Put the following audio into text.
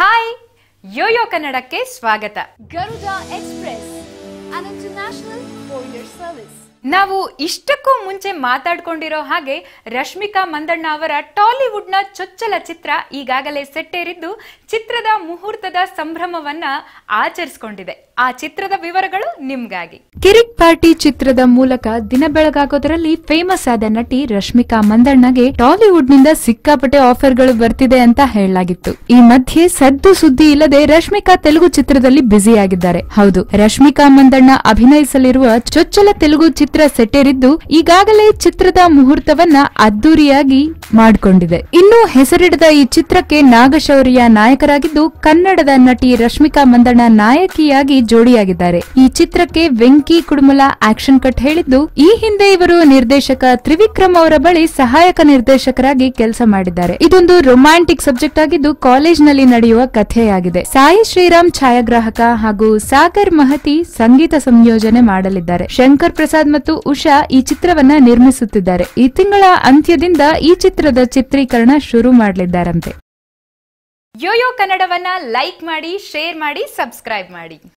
hi Yoyo ಕನ್ನಡಕ್ಕೆ ಸ್ವಾಗತ ಗರುಜಾ ಎಕ್ಸ್ಪ್ರೆಸ್ ಅನ್ಇಂಟರ್ ಇಂಟರ್ನ್ಯಾಷನಲ್ ಓಯರ್ ಸರ್ವಿಸ್ ನಾವು ಇಷ್ಟಕ್ಕೂ ಮುಂಚೆ ಮಾತಾಡ್ಕೊಂಡಿರೋ ಹಾಗೆ ರಶ್ಮಿಕಾ ಮಂದಣ್ಣ ಅವರ ಟಾಲಿವುಡ್ ನ ಚೊಚ್ಚಲ ಚಿತ್ರ ಈಗಾಗಲೇ ಸೆಟ್ಟೇರಿದ್ದು ಚಿತ್ರದ ಮುಹೂರ್ತದ ಸಂಭ್ರಮವನ್ನ ಆಚರಿಸಿಕೊಂಡಿದೆ ಆ ಚಿತ್ರದ ವಿವರಗಳು ನಿಮ್ಗಾಗಿ ಕಿರಿಕ್ ಪಾರ್ಟಿ ಚಿತ್ರದ ಮೂಲಕ ದಿನ ಬೆಳಗಾಗೋದ್ರಲ್ಲಿ ಫೇಮಸ್ ಆದ ನಟಿ ರಶ್ಮಿಕಾ ಮಂದಣ್ಣಗೆ ಟಾಲಿವುಡ್ ನಿಂದ ಸಿಕ್ಕಾಪಟ್ಟೆ ಗಳು ಬರ್ತಿದೆ ಅಂತ ಹೇಳಲಾಗಿತ್ತು ಈ ಮಧ್ಯೆ ಸದ್ದು ಸುದ್ದಿ ಇಲ್ಲದೆ ರಶ್ಮಿಕಾ ತೆಲುಗು ಚಿತ್ರದಲ್ಲಿ ಆಗಿದ್ದಾರೆ ಹೌದು ರಶ್ಮಿಕಾ ಮಂದಣ್ಣ ಅಭಿನಯಿಸಲಿರುವ ಚೊಚ್ಚಲ ತೆಲುಗು ಚಿತ್ರ ಚಿತ್ರ ಸೆಟ್ಟೇರಿದ್ದು ಈಗಾಗಲೇ ಚಿತ್ರದ ಮುಹೂರ್ತವನ್ನ ಅದ್ದೂರಿಯಾಗಿ ಮಾಡಿಕೊಂಡಿದೆ ಇನ್ನು ಹೆಸರಿಡದ ಈ ಚಿತ್ರಕ್ಕೆ ನಾಗಶೌರ್ಯ ನಾಯಕರಾಗಿದ್ದು ಕನ್ನಡದ ನಟಿ ರಶ್ಮಿಕಾ ಮಂದಣ್ಣ ನಾಯಕಿಯಾಗಿ ಜೋಡಿಯಾಗಿದ್ದಾರೆ ಈ ಚಿತ್ರಕ್ಕೆ ವೆಂಕಿ ಕುಡುಮಲ ಆಕ್ಷನ್ ಕಟ್ ಹೇಳಿದ್ದು ಈ ಹಿಂದೆ ಇವರು ನಿರ್ದೇಶಕ ತ್ರಿವಿಕ್ರಮ್ ಅವರ ಬಳಿ ಸಹಾಯಕ ನಿರ್ದೇಶಕರಾಗಿ ಕೆಲಸ ಮಾಡಿದ್ದಾರೆ ಇದೊಂದು ರೊಮ್ಯಾಂಟಿಕ್ ಸಬ್ಜೆಕ್ಟ್ ಆಗಿದ್ದು ಕಾಲೇಜ್ ನಲ್ಲಿ ನಡೆಯುವ ಕಥೆಯಾಗಿದೆ ಸಾಯಿ ಶ್ರೀರಾಮ್ ಛಾಯಾಗ್ರಾಹಕ ಹಾಗೂ ಸಾಗರ್ ಮಹತಿ ಸಂಗೀತ ಸಂಯೋಜನೆ ಮಾಡಲಿದ್ದಾರೆ ಶಂಕರ್ ಪ್ರಸಾದ್ ಮತ್ತು ಉಷಾ ಈ ಚಿತ್ರವನ್ನ ನಿರ್ಮಿಸುತ್ತಿದ್ದಾರೆ ಈ ತಿಂಗಳ ಅಂತ್ಯದಿಂದ ಈ ಚಿತ್ರದ ಚಿತ್ರೀಕರಣ ಶುರು ಮಾಡಲಿದ್ದಾರಂತೆ ಯೋಯೋ ಕನ್ನಡವನ್ನ ಲೈಕ್ ಮಾಡಿ ಶೇರ್ ಮಾಡಿ ಸಬ್ಸ್ಕ್ರೈಬ್ ಮಾಡಿ